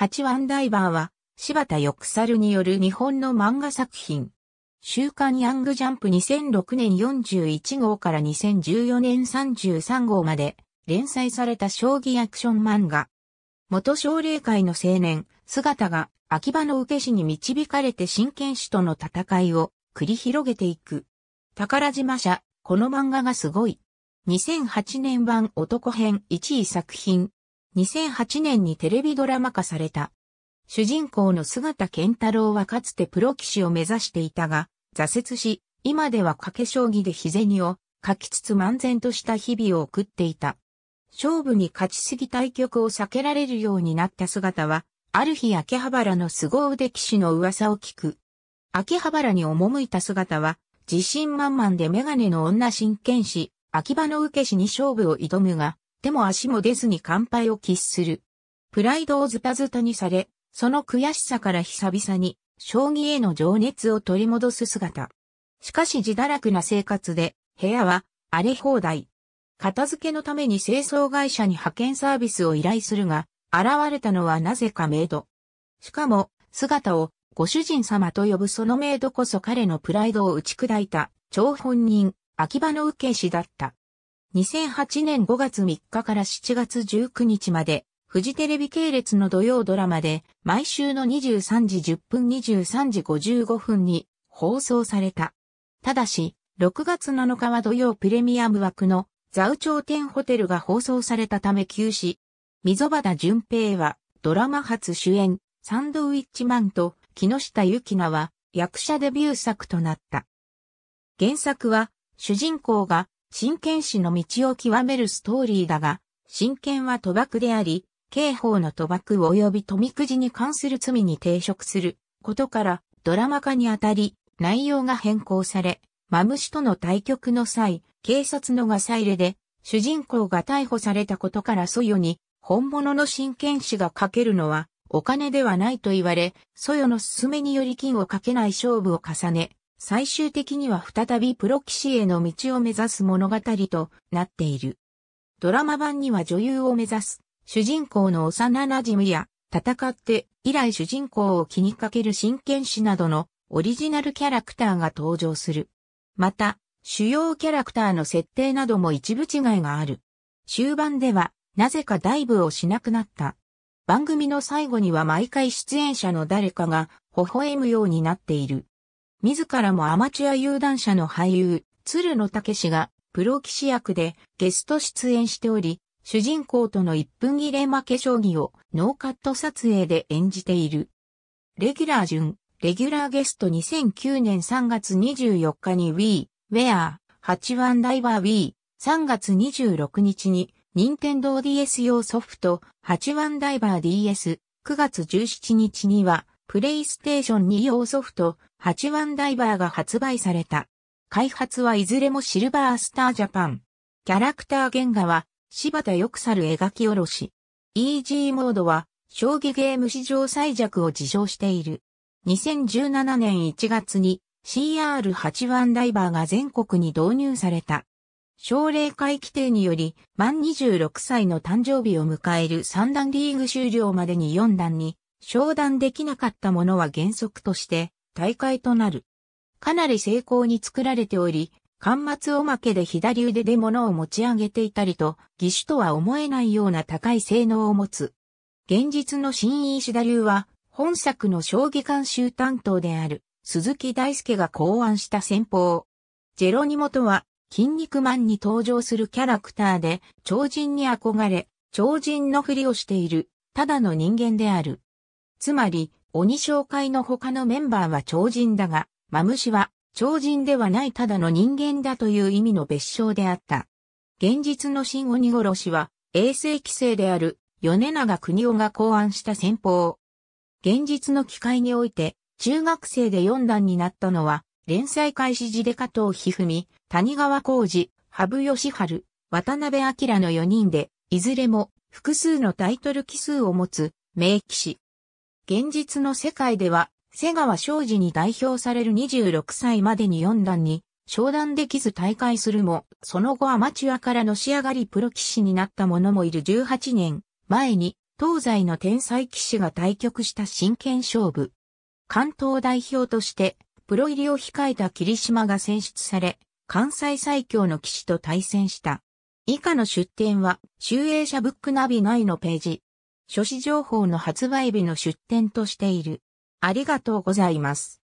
8ワンダイバーは、柴田翼猿による日本の漫画作品。週刊ヤングジャンプ2006年41号から2014年33号まで連載された将棋アクション漫画。元奨励会の青年、姿が秋葉の受け師に導かれて真剣士との戦いを繰り広げていく。宝島社、この漫画がすごい。2008年版男編1位作品、2008年にテレビドラマ化された。主人公の姿健太郎はかつてプロ棋士を目指していたが、挫折し、今では賭け将棋で日銭を書きつつ漫然とした日々を送っていた。勝負に勝ちすぎ対局を避けられるようになった姿は、ある日秋葉原の凄腕騎士の噂を聞く。秋葉原に赴いた姿は、自信満々でメガネの女真剣士、秋葉の受け師に勝負を挑むが、手も足も出ずに乾杯を喫する。プライドをズタズタにされ、その悔しさから久々に、将棋への情熱を取り戻す姿。しかし自堕落な生活で、部屋は荒れ放題。片付けのために清掃会社に派遣サービスを依頼するが、現れたのはなぜかメイド。しかも、姿をご主人様と呼ぶそのメイドこそ彼のプライドを打ち砕いた、張本人、秋葉の受け師だった。2008年5月3日から7月19日まで、フジテレビ系列の土曜ドラマで、毎週の23時10分23時55分に放送された。ただし、6月7日は土曜プレミアム枠のザウ頂点ホテルが放送されたため休止。溝端淳平はドラマ初主演、サンドウィッチマンと木下ゆきなは役者デビュー作となった。原作は主人公が真剣士の道を極めるストーリーだが、真剣は賭博であり、刑法の賭博及び富くじに関する罪に抵触することからドラマ化にあたり内容が変更され、マムシとの対局の際、警察のガサ入れで主人公が逮捕されたことからソヨに本物の真剣士がかけるのはお金ではないと言われ、ソヨの勧めにより金をかけない勝負を重ね、最終的には再びプロ騎士への道を目指す物語となっている。ドラマ版には女優を目指す、主人公の幼馴染や、戦って以来主人公を気にかける真剣士などのオリジナルキャラクターが登場する。また、主要キャラクターの設定なども一部違いがある。終盤では、なぜかダイブをしなくなった。番組の最後には毎回出演者の誰かが微笑むようになっている。自らもアマチュア有段者の俳優、鶴野武氏が、プロ騎士役でゲスト出演しており、主人公との1分切れ負け将棋をノーカット撮影で演じている。レギュラー順、レギュラーゲスト2009年3月24日に Wii、Where、8番バー Wii、3月26日に、任天堂 DS 用ソフト、8番ダイバー DS、9月17日には、プレイステーション2用ソフト、8ワンダイバーが発売された。開発はいずれもシルバースタージャパン。キャラクター原画は、柴田よくさる描き下ろし。EG モードは、将棋ゲーム史上最弱を自称している。2017年1月に CR8 ワンダイバーが全国に導入された。奨励会規定により、満26歳の誕生日を迎える3段リーグ終了までに4段に商談できなかったものは原則として大会となる。かなり成功に作られており、端末おまけで左腕で物を持ち上げていたりと、義手とは思えないような高い性能を持つ。現実の新石田流は、本作の将棋監修担当である、鈴木大介が考案した戦法。ジェロニモとは、筋肉マンに登場するキャラクターで、超人に憧れ、超人のふりをしている、ただの人間である。つまり、鬼紹介の他のメンバーは超人だが、マムシは超人ではないただの人間だという意味の別称であった。現実の新鬼殺しは、衛星規制である、米長国夫が考案した戦法。現実の機会において、中学生で4段になったのは、連載開始時で加藤一文、谷川浩二、羽生義春、渡辺明の4人で、いずれも複数のタイトル奇数を持つ名騎士。現実の世界では、瀬川昌司に代表される26歳までに4段に、商談できず大会するも、その後アマチュアからのし上がりプロ棋士になった者もいる18年前に、東西の天才騎士が対局した真剣勝負。関東代表として、プロ入りを控えた霧島が選出され、関西最強の騎士と対戦した。以下の出典は、集英社ブックナビ内のページ。書誌情報の発売日の出典としている。ありがとうございます。